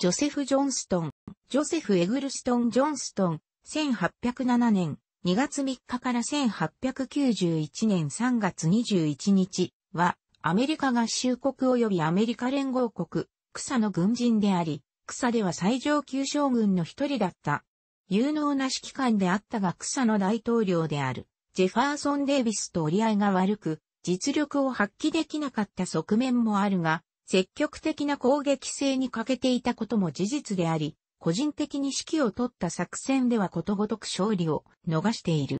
ジョセフ・ジョンストン、ジョセフ・エグルストン・ジョンストン、1807年2月3日から1891年3月21日は、アメリカ合衆国及びアメリカ連合国、草の軍人であり、草では最上級将軍の一人だった。有能な指揮官であったが草の大統領である、ジェファーソン・デイビスと折り合いが悪く、実力を発揮できなかった側面もあるが、積極的な攻撃性に欠けていたことも事実であり、個人的に指揮を取った作戦ではことごとく勝利を逃している。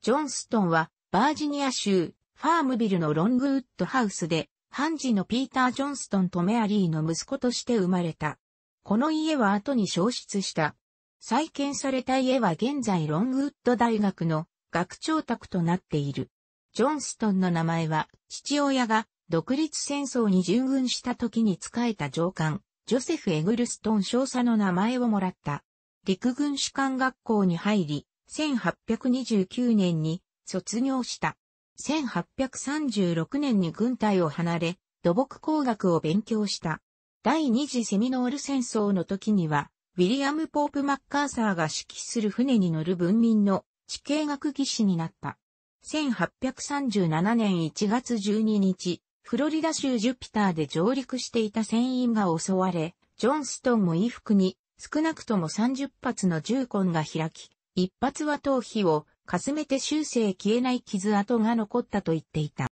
ジョンストンは、バージニア州、ファームビルのロングウッドハウスで、判事のピーター・ジョンストンとメアリーの息子として生まれた。この家は後に消失した。再建された家は現在ロングウッド大学の学長宅となっている。ジョンストンの名前は父親が独立戦争に従軍した時に仕えた上官、ジョセフ・エグルストン少佐の名前をもらった。陸軍士官学校に入り、1829年に卒業した。1836年に軍隊を離れ、土木工学を勉強した。第二次セミノール戦争の時には、ウィリアム・ポープ・マッカーサーが指揮する船に乗る文民の地形学技師になった。1837年1月12日、フロリダ州ジュピターで上陸していた船員が襲われ、ジョンストンも衣服に少なくとも30発の銃痕が開き、一発は頭皮をかすめて終生消えない傷跡が残ったと言っていた。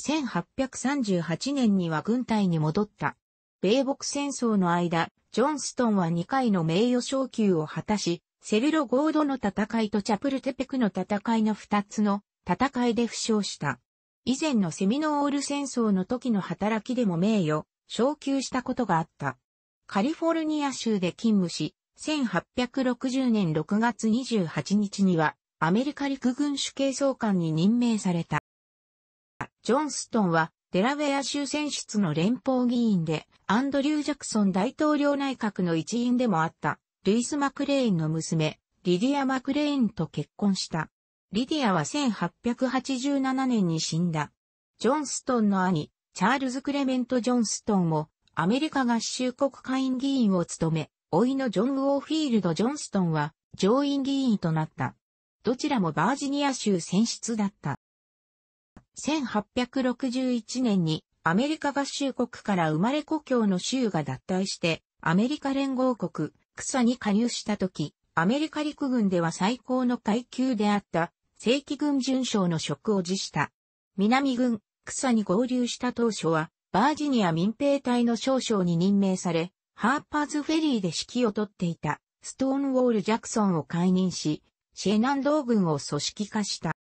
1838年には軍隊に戻った。米北戦争の間、ジョンストンは2回の名誉昇級を果たし、セルロゴードの戦いとチャプルテペクの戦いの2つの戦いで負傷した。以前のセミノール戦争の時の働きでも名誉、昇給したことがあった。カリフォルニア州で勤務し、1860年6月28日には、アメリカ陸軍主計総監に任命された。ジョンストンは、デラウェア州選出の連邦議員で、アンドリュー・ジャクソン大統領内閣の一員でもあった、ルイス・マクレーンの娘、リディア・マクレーンと結婚した。リディアは1887年に死んだ。ジョンストンの兄、チャールズ・クレメント・ジョンストンも、アメリカ合衆国下院議員を務め、いのジョン・ウォーフィールド・ジョンストンは、上院議員となった。どちらもバージニア州選出だった。1861年にアメリカ合衆国から生まれ故郷の州が脱退してアメリカ連合国草に加入した時、アメリカ陸軍では最高の階級であった正規軍巡将の職を辞した。南軍、草に合流した当初は、バージニア民兵隊の少将に任命され、ハーパーズフェリーで指揮をとっていた、ストーンウォール・ジャクソンを解任し、シェナンドー軍を組織化した。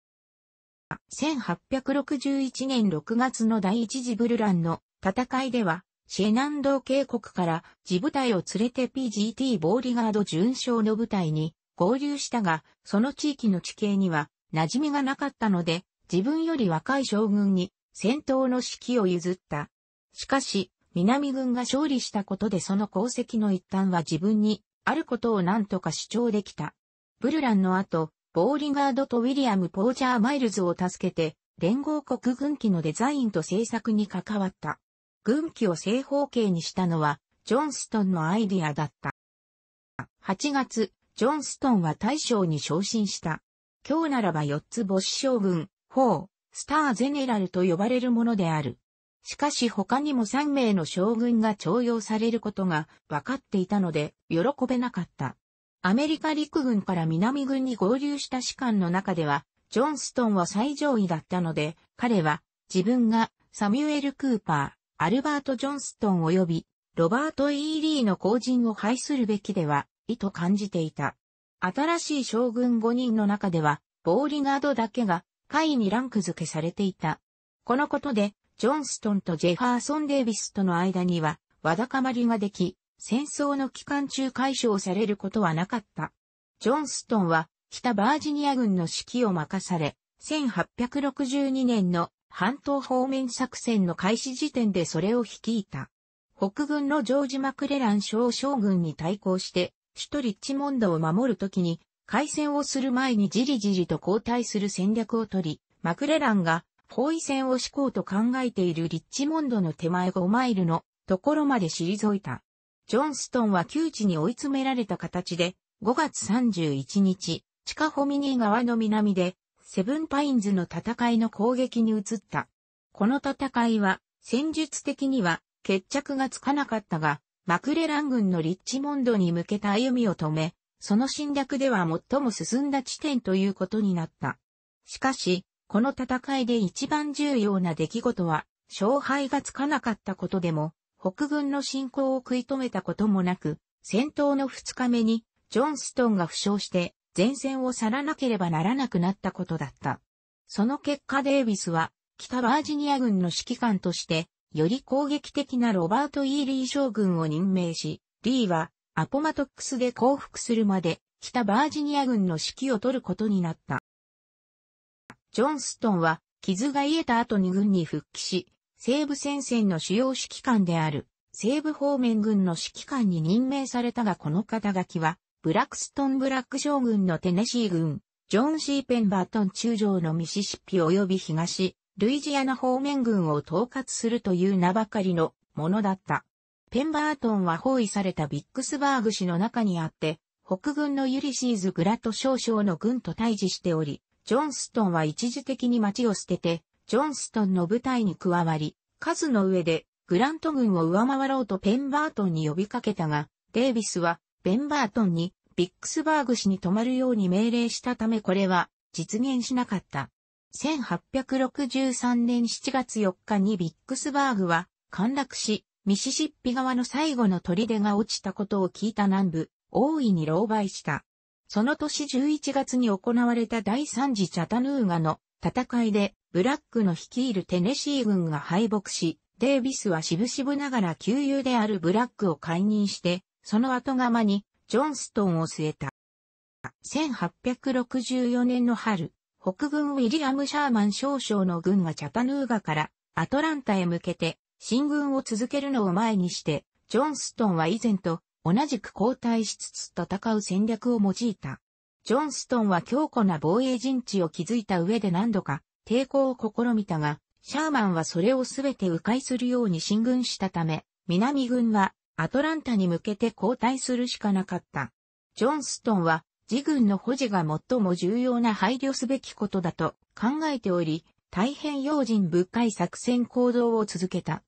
1861年6月の第一次ブルランの戦いでは、シェナンドー渓谷から自部隊を連れて PGT ボーリガード巡将の部隊に合流したが、その地域の地形には馴染みがなかったので、自分より若い将軍に戦闘の指揮を譲った。しかし、南軍が勝利したことでその功績の一端は自分にあることを何とか主張できた。ブルランの後、ボーリガードとウィリアム・ポーチャー・マイルズを助けて、連合国軍機のデザインと制作に関わった。軍旗を正方形にしたのは、ジョンストンのアイディアだった。8月、ジョンストンは大将に昇進した。今日ならば4つ母子将軍、4、スターゼネラルと呼ばれるものである。しかし他にも3名の将軍が徴用されることが分かっていたので、喜べなかった。アメリカ陸軍から南軍に合流した士官の中では、ジョンストンは最上位だったので、彼は自分がサミュエル・クーパー、アルバート・ジョンストン及びロバート・イーリーの後陣を排するべきでは、意図感じていた。新しい将軍5人の中では、ボーリガードだけが、下位にランク付けされていた。このことで、ジョンストンとジェファーソン・デイビスとの間には、わだかまりができ、戦争の期間中解消されることはなかった。ジョンストンは、北バージニア軍の指揮を任され、1862年の半島方面作戦の開始時点でそれを率いた。北軍のジョージ・マクレラン少将軍に対抗して、首都リッチモンドを守るときに、開戦をする前にじりじりと後退する戦略をとり、マクレランが包囲戦を敷こうと考えているリッチモンドの手前5マイルのところまで退いた。ジョンストンは窮地に追い詰められた形で、5月31日、地下ホミニー川の南でセブンパインズの戦いの攻撃に移った。この戦いは、戦術的には決着がつかなかったが、マクレラン軍のリッチモンドに向けた歩みを止め、その侵略では最も進んだ地点ということになった。しかし、この戦いで一番重要な出来事は、勝敗がつかなかったことでも、北軍の侵攻を食い止めたこともなく、戦闘の2日目に、ジョンストンが負傷して、前線を去らなければならなくなったことだった。その結果デービスは、北バージニア軍の指揮官として、より攻撃的なロバート・イーリー将軍を任命し、リーはアポマトックスで降伏するまで北バージニア軍の指揮を取ることになった。ジョンストンは傷が癒えた後に軍に復帰し、西部戦線の主要指揮官である西部方面軍の指揮官に任命されたがこの肩書きはブラックストン・ブラック将軍のテネシー軍、ジョン・シー・ペンバートン中将のミシシッピ及び東、ルイジアナ方面軍を統括するという名ばかりのものだった。ペンバートンは包囲されたビックスバーグ市の中にあって、北軍のユリシーズ・グラト少将の軍と対峙しており、ジョンストンは一時的に町を捨てて、ジョンストンの部隊に加わり、数の上でグラント軍を上回ろうとペンバートンに呼びかけたが、デイビスはペンバートンにビックスバーグ氏に泊まるように命令したためこれは実現しなかった。1863年7月4日にビックスバーグは陥落し、ミシシッピ側の最後の砦が落ちたことを聞いた南部、大いに狼狽した。その年11月に行われた第三次チャタヌーガの戦いで、ブラックの率いるテネシー軍が敗北し、デイビスは渋々ながら旧友であるブラックを解任して、その後釜にジョンストンを据えた。1864年の春、北軍ウィリアム・シャーマン少将の軍がチャタヌーガからアトランタへ向けて進軍を続けるのを前にして、ジョンストンは以前と同じく交代しつつ戦う戦略を用いた。ジョンストンは強固な防衛陣地を築いた上で何度か抵抗を試みたが、シャーマンはそれをすべて迂回するように進軍したため、南軍はアトランタに向けて交代するしかなかった。ジョンストンは、自軍の保持が最も重要な配慮すべきことだと考えており、大変用心深い作戦行動を続けた。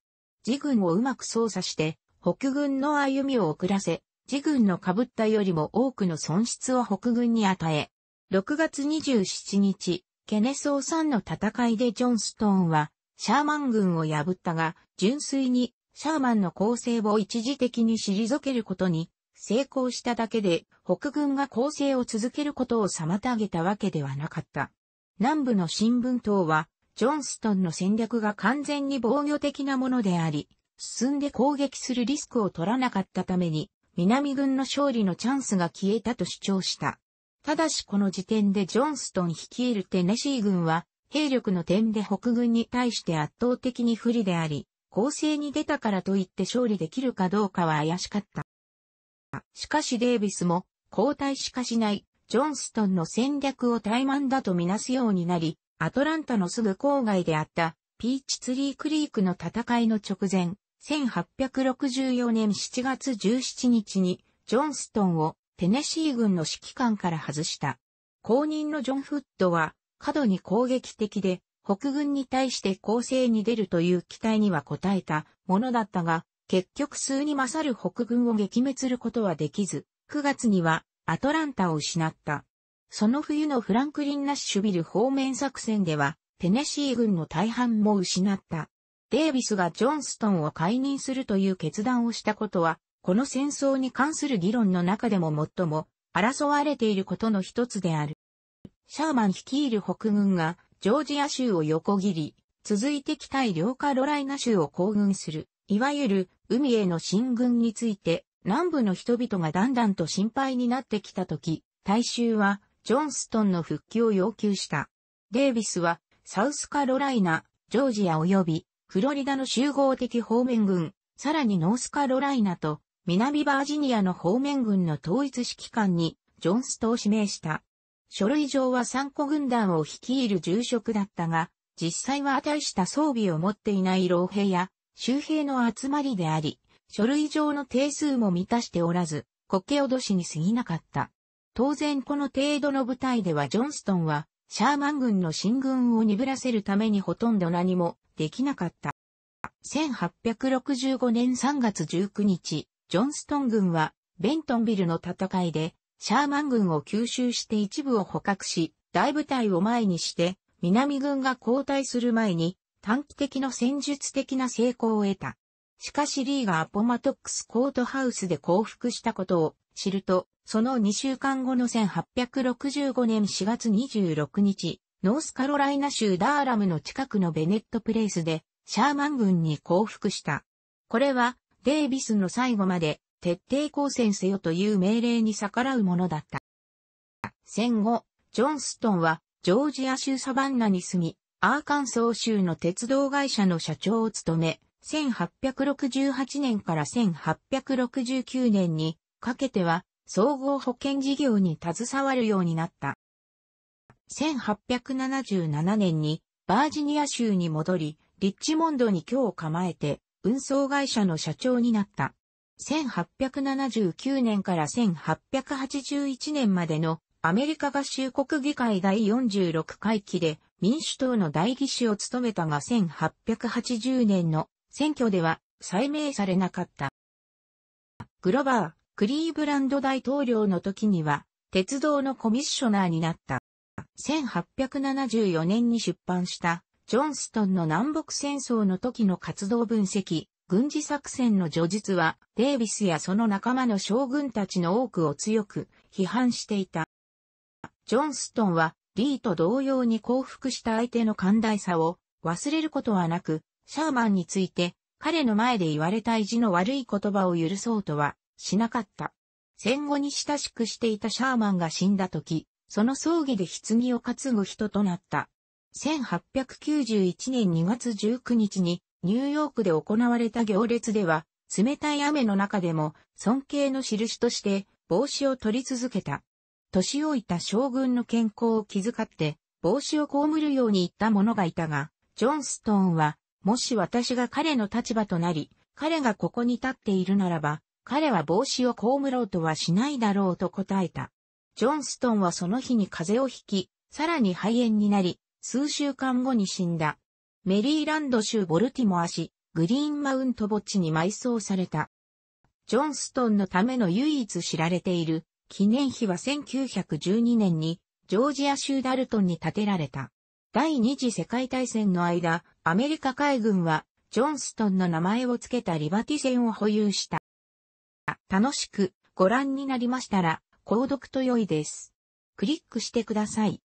自軍をうまく操作して、北軍の歩みを遅らせ、自軍の被ったよりも多くの損失を北軍に与え、6月27日、ケネソー山の戦いでジョンストーンは、シャーマン軍を破ったが、純粋にシャーマンの攻勢を一時的に退けることに成功しただけで、北軍が攻勢を続けることを妨げたわけではなかった。南部の新聞党は、ジョンストンの戦略が完全に防御的なものであり、進んで攻撃するリスクを取らなかったために、南軍の勝利のチャンスが消えたと主張した。ただしこの時点でジョンストン率いるテネシー軍は、兵力の点で北軍に対して圧倒的に不利であり、攻勢に出たからといって勝利できるかどうかは怪しかった。しかしデイビスも交代しかしないジョンストンの戦略を怠慢だとみなすようになり、アトランタのすぐ郊外であったピーチツリークリークの戦いの直前、1864年7月17日にジョンストンをテネシー軍の指揮官から外した。後任のジョン・フッドは過度に攻撃的で北軍に対して攻勢に出るという期待には応えたものだったが、結局数に勝る北軍を撃滅することはできず、9月にはアトランタを失った。その冬のフランクリン・ナッシュビル方面作戦では、テネシー軍の大半も失った。デービスがジョンストンを解任するという決断をしたことは、この戦争に関する議論の中でも最も争われていることの一つである。シャーマン率いる北軍がジョージア州を横切り、続いて北イ両カロライナ州を行軍する、いわゆる海への進軍について、南部の人々がだんだんと心配になってきたとき、大衆はジョンストンの復帰を要求した。デイビスはサウスカロライナ、ジョージア及びフロリダの集合的方面軍、さらにノースカロライナと南バージニアの方面軍の統一指揮官にジョンストを指名した。書類上は三個軍団を率いる重職だったが、実際は大した装備を持っていない老兵や周兵の集まりであり、書類上の定数も満たしておらず、苔脅しに過ぎなかった。当然この程度の部隊ではジョンストンは、シャーマン軍の進軍を鈍らせるためにほとんど何もできなかった。1865年3月19日、ジョンストン軍は、ベントンビルの戦いで、シャーマン軍を吸収して一部を捕獲し、大部隊を前にして、南軍が後退する前に、短期的の戦術的な成功を得た。しかしリーがアポマトックスコートハウスで降伏したことを知ると、その2週間後の1865年4月26日、ノースカロライナ州ダーラムの近くのベネットプレイスで、シャーマン軍に降伏した。これは、デイビスの最後まで徹底抗戦せよという命令に逆らうものだった。戦後、ジョンストンはジョージア州サバンナに住み、アーカンソー州の鉄道会社の社長を務め、1868年から1869年にかけては総合保険事業に携わるようになった。1877年にバージニア州に戻り、リッチモンドに居を構えて運送会社の社長になった。1879年から1881年までのアメリカ合衆国議会第46回期で民主党の代議士を務めたが1880年の選挙では再命されなかった。グロバー、クリーブランド大統領の時には鉄道のコミッショナーになった。1874年に出版したジョンストンの南北戦争の時の活動分析、軍事作戦の叙述は、デイビスやその仲間の将軍たちの多くを強く批判していた。ジョンストンは、リーと同様に降伏した相手の寛大さを忘れることはなく、シャーマンについて、彼の前で言われた意地の悪い言葉を許そうとはしなかった。戦後に親しくしていたシャーマンが死んだ時、その葬儀で棺を担ぐ人となった。1891年2月19日にニューヨークで行われた行列では、冷たい雨の中でも尊敬の印として帽子を取り続けた。年老いた将軍の健康を気遣って帽子を被るように言った者がいたが、ジョンストーンは、もし私が彼の立場となり、彼がここに立っているならば、彼は帽子を被ろうとはしないだろうと答えた。ジョンストーンはその日に風邪をひき、さらに肺炎になり、数週間後に死んだ。メリーランド州ボルティモア市、グリーンマウント墓地に埋葬された。ジョンストンのための唯一知られている記念碑は1912年にジョージア州ダルトンに建てられた。第二次世界大戦の間、アメリカ海軍はジョンストンの名前を付けたリバティ船を保有した。楽しくご覧になりましたら、購読と良いです。クリックしてください。